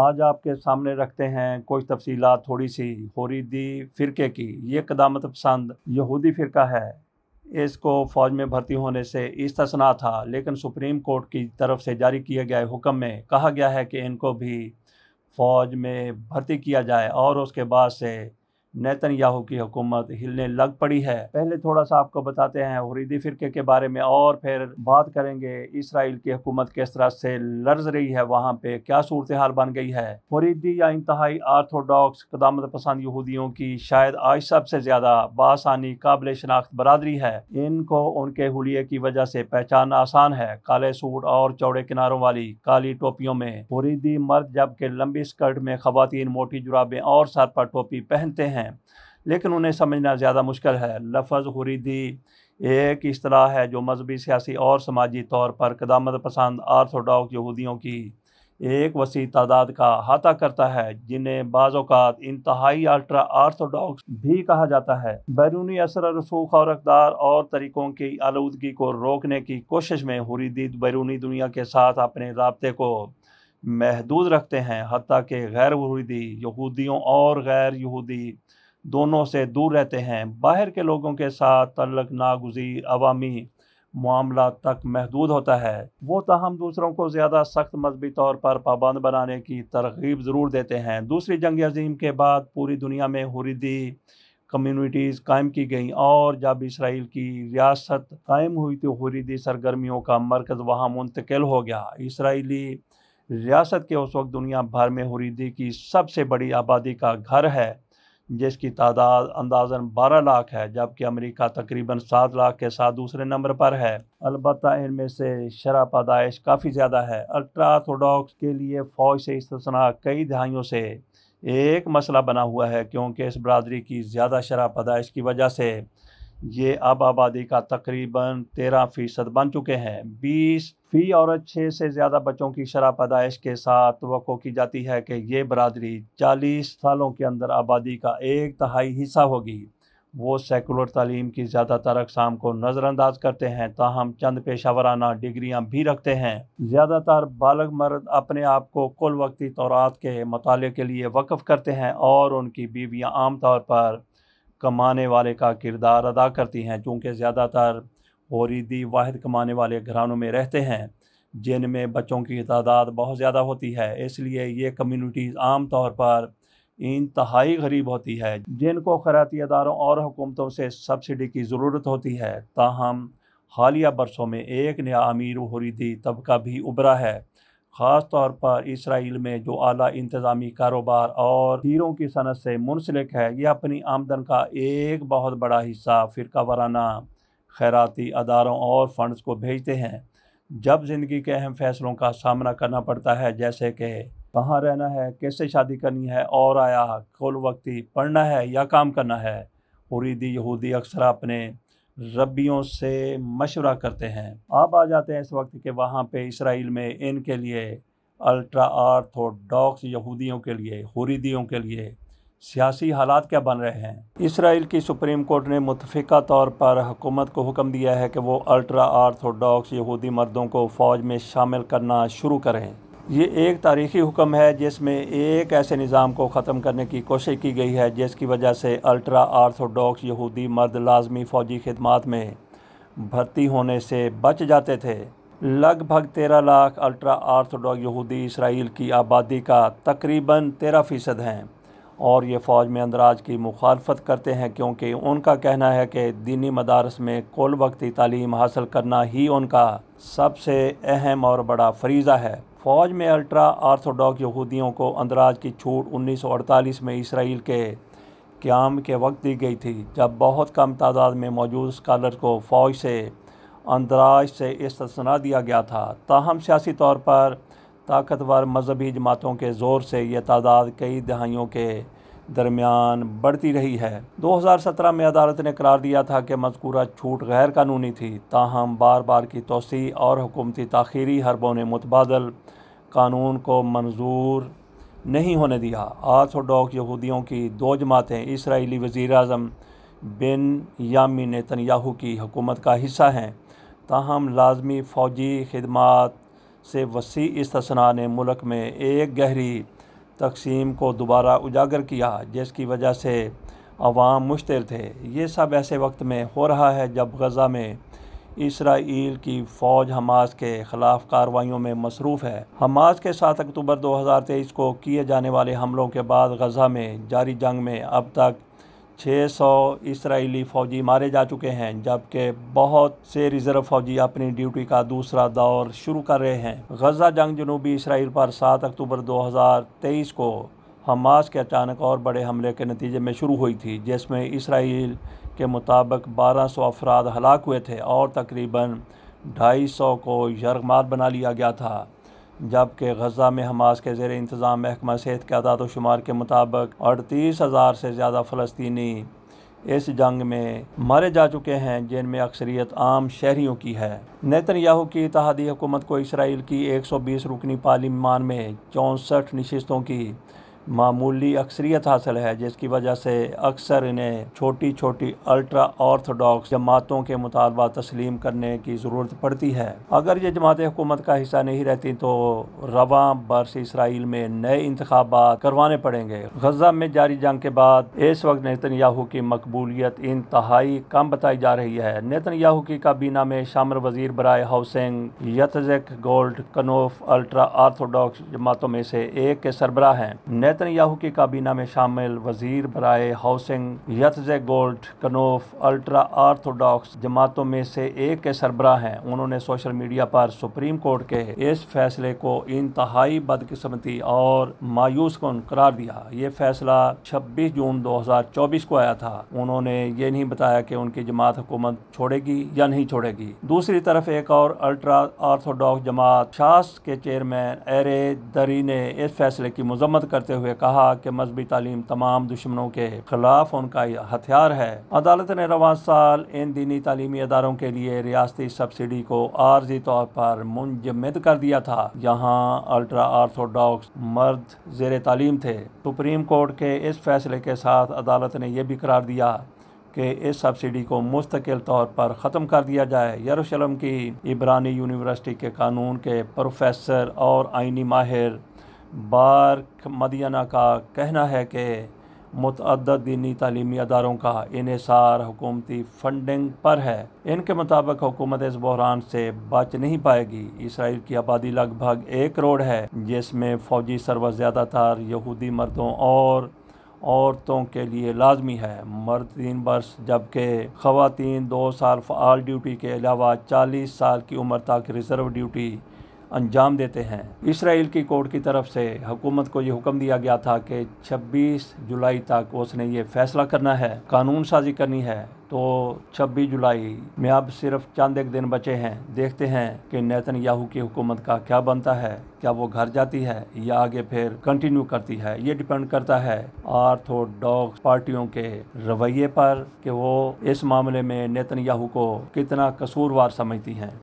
آج آپ کے سامنے رکھتے ہیں کوئی تفصیلات تھوڑی سی ہوری دی فرقے کی یہ قدامت پسند یہودی فرقہ ہے اس کو فوج میں بھرتی ہونے سے استثنا تھا لیکن سپریم کورٹ کی طرف سے جاری کیا گئے حکم میں کہا گیا ہے کہ ان کو بھی فوج میں بھرتی کیا جائے اور اس کے بعد سے نیتن یاہو کی حکومت ہلنے لگ پڑی ہے پہلے تھوڑا سا آپ کو بتاتے ہیں حریدی فرقے کے بارے میں اور پھر بات کریں گے اسرائیل کی حکومت کس طرح سے لرز رہی ہے وہاں پہ کیا صورتحال بن گئی ہے حریدی یا انتہائی آرتھوڈاکس قدامت پسند یہودیوں کی شاید آج سب سے زیادہ بآسانی قابل شناخت برادری ہے ان کو ان کے حلیے کی وجہ سے پہچان آسان ہے کالے سوٹ اور چوڑے کناروں والی کالی ٹوپیوں میں حریدی مرد جبکہ لمبی اسکرٹ میں خواتین موٹی جرابیں اور سر پر ٹوپی پہنتے ہیں ہیں لیکن انہیں سمجھنا زیادہ مشکل ہے لفظ حریدی ایک اصطلاح ہے جو مذہبی سیاسی اور سماجی طور پر قدامت پسند آرتھوڈاک یہودیوں کی ایک وسیع تعداد کا احاطہ کرتا ہے جنہیں بعض اوقات انتہائی الٹرا آرتھوڈاکس بھی کہا جاتا ہے بیرونی اثر رسوخ اور اقدار اور طریقوں کی آلودگی کو روکنے کی کوشش میں حریدید بیرونی دنیا کے ساتھ اپنے رابطے کو محدود رکھتے ہیں حتیٰ کہ غیر یہودی یہودیوں اور غیر یہودی دونوں سے دور رہتے ہیں باہر کے لوگوں کے ساتھ تعلق ناگزیر عوامی معاملات تک محدود ہوتا ہے وہ تاہم دوسروں کو زیادہ سخت مذہبی طور پر پابند بنانے کی ترغیب ضرور دیتے ہیں دوسری جنگ عظیم کے بعد پوری دنیا میں حریدی کمیونٹیز قائم کی گئیں اور جب اسرائیل کی ریاست قائم ہوئی تو حریدی سرگرمیوں کا مرکز وہاں منتقل ہو گیا اسرائیلی ریاست کے اس وقت دنیا بھر میں حریدی کی سب سے بڑی آبادی کا گھر ہے جس کی تعداد اندازاً بارہ لاکھ ہے جبکہ امریکہ تقریباً سات لاکھ کے ساتھ دوسرے نمبر پر ہے البتہ ان میں سے شرح پیدائش کافی زیادہ ہے الٹرا آرتھوڈاکس کے لیے فوج سے استثنا کئی دہائیوں سے ایک مسئلہ بنا ہوا ہے کیونکہ اس برادری کی زیادہ شرح پیدائش کی وجہ سے یہ اب آبادی کا تقریباً تیرہ فیصد بن چکے ہیں بیس فی اور چھ سے زیادہ بچوں کی شرح پیدائش کے ساتھ توقع کی جاتی ہے کہ یہ برادری چالیس سالوں کے اندر آبادی کا ایک تہائی حصہ ہوگی وہ سیکولر تعلیم کی زیادہ تر اقسام کو نظر انداز کرتے ہیں تاہم چند پیشہ ورانہ ڈگریاں بھی رکھتے ہیں زیادہ تر بالغ مرد اپنے آپ کو کل وقتی طورات کے مطالعے کے لیے وقف کرتے ہیں اور ان کی بیویاں عام طور پر کمانے والے کا کردار ادا کرتی ہیں چونکہ زیادہ تر وریدی واحد کمانے والے گھرانوں میں رہتے ہیں جن میں بچوں کی تعداد بہت زیادہ ہوتی ہے اس لیے یہ کمیونٹیز عام طور پر انتہائی غریب ہوتی ہے جن کو خیراتی اداروں اور حکومتوں سے سبسڈی کی ضرورت ہوتی ہے تاہم حالیہ برسوں میں ایک نیا امیر وریدی طبقہ بھی ابھرا ہے خاص طور پر اسرائیل میں جو اعلیٰ انتظامی کاروبار اور ہیروں کی صنعت سے منسلک ہے یہ اپنی آمدن کا ایک بہت بڑا حصہ فرقہ وارانہ خیراتی اداروں اور فنڈز کو بھیجتے ہیں جب زندگی کے اہم فیصلوں کا سامنا کرنا پڑتا ہے جیسے کہ کہاں رہنا ہے کیسے شادی کرنی ہے اور آیا کل وقتی پڑھنا ہے یا کام کرنا ہے قریدی یہودی اکثر اپنے ربیوں سے مشورہ کرتے ہیں آپ آ جاتے ہیں اس وقت کہ وہاں پہ اسرائیل میں ان کے لیے الٹرا آرتھوڈاکس ڈاکس یہودیوں کے لیے حریدیوں کے لیے سیاسی حالات کیا بن رہے ہیں اسرائیل کی سپریم کورٹ نے متفقہ طور پر حکومت کو حکم دیا ہے کہ وہ الٹرا آرتھوڈاکس ڈاکس یہودی مردوں کو فوج میں شامل کرنا شروع کریں یہ ایک تاریخی حکم ہے جس میں ایک ایسے نظام کو ختم کرنے کی کوشش کی گئی ہے جس کی وجہ سے الٹرا آرتھوڈاکس یہودی مرد لازمی فوجی خدمات میں بھرتی ہونے سے بچ جاتے تھے لگ بھگ تیرہ لاکھ الٹرا آرتھوڈاکس یہودی اسرائیل کی آبادی کا تقریباً تیرہ فیصد ہیں اور یہ فوج میں اندراج کی مخالفت کرتے ہیں کیونکہ ان کا کہنا ہے کہ دینی مدارس میں کل وقتی تعلیم حاصل کرنا ہی ان کا سب سے اہم اور بڑا فریضہ ہے فوج میں الٹرا آرتھوڈاک یہودیوں کو اندراج کی چھوٹ انیس سو اڑتالیس میں اسرائیل کے قیام کے وقت دی گئی تھی جب بہت کم تعداد میں موجود اسکالر کو فوج سے اندراج سے استثنا دیا گیا تھا تاہم سیاسی طور پر طاقتور مذہبی جماعتوں کے زور سے یہ تعداد کئی دہائیوں کے درمیان بڑھتی رہی ہے دو ہزار سترہ میں عدالت نے قرار دیا تھا کہ مذکورہ چھوٹ غیر قانونی تھی تاہم بار بار کی توسیع اور حکومتی تاخیری حربوں نے متبادل قانون کو منظور نہیں ہونے دیا آرتھوڈاک یہودیوں کی دو جماعتیں اسرائیلی وزیر اعظم بن نیتن یاہو کی حکومت کا حصہ ہیں تاہم لازمی فوجی خدمات سے وسیع استثناء نے ملک میں ایک گہری تقسیم کو دوبارہ اجاگر کیا جس کی وجہ سے عوام مشتر تھے یہ سب ایسے وقت میں ہو رہا ہے جب غزہ میں اسرائیل کی فوج حماس کے خلاف کارروائیوں میں مصروف ہے حماس کے سات اکتوبر دو ہزار تیئیس کو کیے جانے والے حملوں کے بعد غزہ میں جاری جنگ میں اب تک چھ سو اسرائیلی فوجی مارے جا چکے ہیں جبکہ بہت سے ریزرو فوجی اپنی ڈیوٹی کا دوسرا دور شروع کر رہے ہیں غزہ جنگ جنوبی اسرائیل پر سات اکتوبر دو ہزار تیئیس کو حماس کے اچانک اور بڑے حملے کے نتیجے میں شروع ہوئی تھی جس میں اسرائیل کے مطابق بارہ سو افراد ہلاک ہوئے تھے اور تقریباً ڈھائی سو کو یرغمات بنا لیا گیا تھا جبکہ غزہ میں حماس کے زیر انتظام محکمہ صحت کے اعداد و شمار کے مطابق اڑتیس ہزار سے زیادہ فلسطینی اس جنگ میں مارے جا چکے ہیں جن میں اکثریت عام شہریوں کی ہے نیتن یاہو کی اتحادی حکومت کو اسرائیل کی ایک سو بیس رکنی پارلیمان میں چونسٹھ نشستوں کی معمولی اکثریت حاصل ہے جس کی وجہ سے اکثر انہیں چھوٹی چھوٹی الٹرا آرتھوڈاکس جماعتوں کے مطالبہ تسلیم کرنے کی ضرورت پڑتی ہے اگر یہ جماعت حکومت کا حصہ نہیں رہتی تو رواں اسرائیل میں نئے انتخابات کروانے پڑیں گے غزہ میں جاری جنگ کے بعد اس وقت نیتن یاہو کی مقبولیت انتہائی کم بتائی جا رہی ہے نیتن یاہو کی کابینہ میں شامر وزیر برائے housing Yitzhak Goldknopf ultra orthodox جماعتوں میں سے ایک کے سربراہ ہیں یاہو کی کابینہ میں شامل وزیر برائے housing Yitzhak Goldknopf ultra orthodox جماعتوں میں سے ایک کے سربراہ ہیں انہوں نے سوشل میڈیا پر سپریم کورٹ کے اس فیصلے کو انتہائی بدقسمتی اور مایوس کن قرار دیا یہ فیصلہ چھبیس جون دو ہزار چوبیس کو آیا تھا انہوں نے یہ نہیں بتایا کہ ان کی جماعت حکومت چھوڑے گی یا نہیں چھوڑے گی دوسری طرف ایک اور الٹرا آرتھوڈاکس جماعت شاس کے چیئرمین ایرے دری نے اس فیصلے کی مذمت کرتے ہوئے ہوئے کہا کہ مذہبی تعلیم تمام دشمنوں کے خلاف ان کا ہتھیار ہے عدالت نے رواں سال ان دینی تعلیمی اداروں کے لیے ریاستی سبسڈی کو عارضی طور پر منجمد کر دیا تھا یہاں الٹرا آرتھوڈاکس مرد زیر تعلیم تھے سپریم کورٹ کے اس فیصلے کے ساتھ عدالت نے یہ بھی قرار دیا کہ اس سبسڈی کو مستقل طور پر ختم کر دیا جائے یروشلم کی عبرانی یونیورسٹی کے قانون کے پروفیسر اور آئینی ماہر بارک مدینہ کا کہنا ہے کہ متعدد دینی تعلیمی اداروں کا انحصار حکومتی فنڈنگ پر ہے ان کے مطابق حکومت اس بحران سے بچ نہیں پائے گی اسرائیل کی آبادی لگ بھگ ایک کروڑ ہے جس میں فوجی سروس زیادہ تر یہودی مردوں اور عورتوں کے لیے لازمی ہے مرد تین برس جبکہ خواتین دو سال فعال ڈیوٹی کے علاوہ چالیس سال کی عمر تک ریزرو ڈیوٹی انجام دیتے ہیں اسرائیل کی کورٹ کی طرف سے حکومت کو یہ حکم دیا گیا تھا کہ چھبیس جولائی تک اس نے یہ فیصلہ کرنا ہے قانون سازی کرنی ہے تو چھبیس جولائی میں اب صرف چاند ایک دن بچے ہیں دیکھتے ہیں کہ نیتن یاہو کی حکومت کا کیا بنتا ہے کیا وہ گھر جاتی ہے یا آگے پھر کنٹینیو کرتی ہے یہ ڈیپینڈ کرتا ہے آرتھو ڈاک پارٹیوں کے رویے پر کہ وہ اس معاملے میں نیتن یاہو کو کتنا قصور وار سمجھتی ہیں